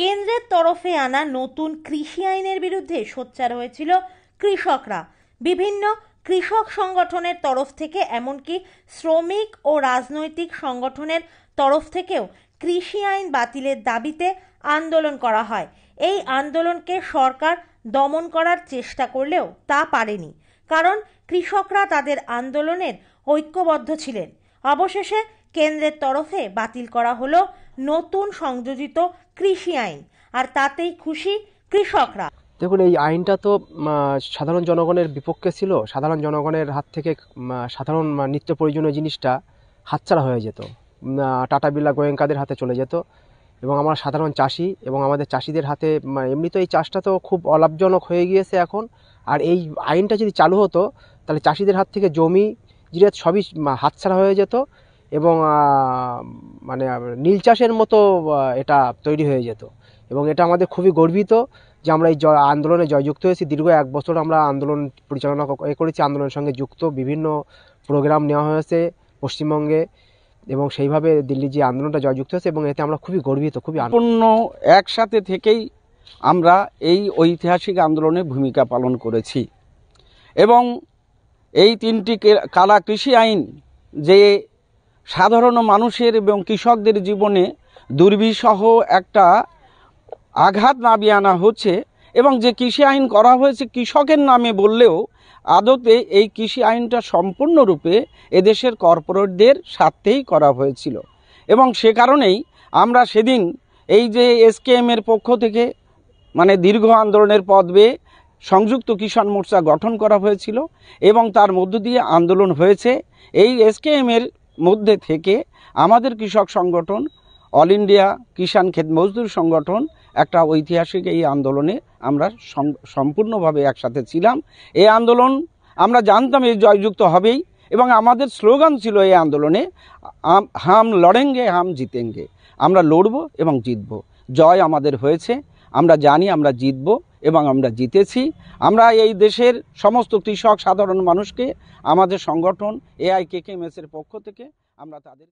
কেন্দ্রের তরফে আনা নতুন কৃষি আইনের বিরুদ্ধে সোচ্চার হয়েছিল কৃষকরা বিভিন্ন কৃষক সংগঠনের তরফ থেকে এমনকি শ্রমিক ও রাজনৈতিক সংগঠনের তরফ থেকেও কৃষি আইন বাতিলের দাবিতে আন্দোলন করা হয় এই আন্দোলনকে সরকার দমন করার চেষ্টা করলেও তা পারেনি কারণ কৃষকরা তাদের আন্দোলনের ঐক্যবদ্ধ ছিলেন অবশেষে কেন্দ্রের তরফে বাতিল করা হলো নতুন সংযোজিত কৃষি আইন আর তাতেই খুশি কৃষকরা দেখুন এই আইনটা তো সাধারণ জনগণের বিপক্ষে ছিল সাধারণ জনগণের হাত থেকে সাধারণ নিত্য প্রয়োজনীয় জিনিসটা হাতছাড়া হয়ে যেত টাটা বিল্লা গোয়েঙ্কাদের হাতে চলে যেত এবং আমরা সাধারণ চাষি এবং আমাদের চাষিদের হাতে এমনি তো এই চাষটা তো খুব অলাভজনক হয়ে গিয়েছে এখন আর এই আইনটা যদি চালু হতো তাহলে চাষিদের হাত থেকে জমি জিরাত সবই হাতছাড়া হয়ে যেত এবং মানে নীল চাষের মতো এটা তৈরি হয়ে যেত এবং এটা আমাদের খুবই গর্বিত যে আমরা এই জয় আন্দোলনে জয়যুক্ত হয়েছি দীর্ঘ এক বছর আমরা আন্দোলন পরিচালনা এ করেছি আন্দোলনের সঙ্গে যুক্ত বিভিন্ন প্রোগ্রাম নেওয়া হয়েছে পশ্চিমবঙ্গে এবং সেইভাবে দিল্লির যে আন্দোলনটা জয়যুক্ত হয়েছে এবং এতে আমরা খুবই গর্বিত খুবই পূর্ণ একসাথে থেকেই আমরা এই ঐতিহাসিক আন্দোলনে ভূমিকা পালন করেছি এবং এই তিনটি কালা কৃষি আইন যে সাধারণ মানুষের এবং কৃষকদের জীবনে দুর্বিষহ একটা আঘাত নামিয়ে আনা হচ্ছে এবং যে কৃষি আইন করা হয়েছে কৃষকের নামে বললেও আদতে এই কৃষি আইনটা সম্পূর্ণরূপে এদেশের কর্পোরেটদের স্বার্থেই করা হয়েছিল এবং সে কারণেই আমরা সেদিন এই যে এসকেএমের পক্ষ থেকে মানে দীর্ঘ আন্দোলনের পদবে সংযুক্ত কিষাণ মোর্চা গঠন করা হয়েছিল এবং তার মধ্য দিয়ে আন্দোলন হয়েছে এই এসকেএমের মধ্যে থেকে আমাদের কৃষক সংগঠন অল ইন্ডিয়া কিষাণ ক্ষেত মজদুর সংগঠন একটা ঐতিহাসিক এই আন্দোলনে আমরা সম্পূর্ণভাবে একসাথে ছিলাম এই আন্দোলন আমরা জানতাম এই জয়যুক্ত হবেই এবং আমাদের স্লোগান ছিল এই আন্দোলনে হাম লড়েঙ্গে হাম জিতেঙ্গে আমরা লড়ব এবং জিতব জয় আমাদের হয়েছে আমরা জানি আমরা জিতব এবং আমরা জিতেছি আমরা এই দেশের সমস্ত কৃষক সাধারণ মানুষকে আমাদের সংগঠন এআই এর পক্ষ থেকে আমরা তাদের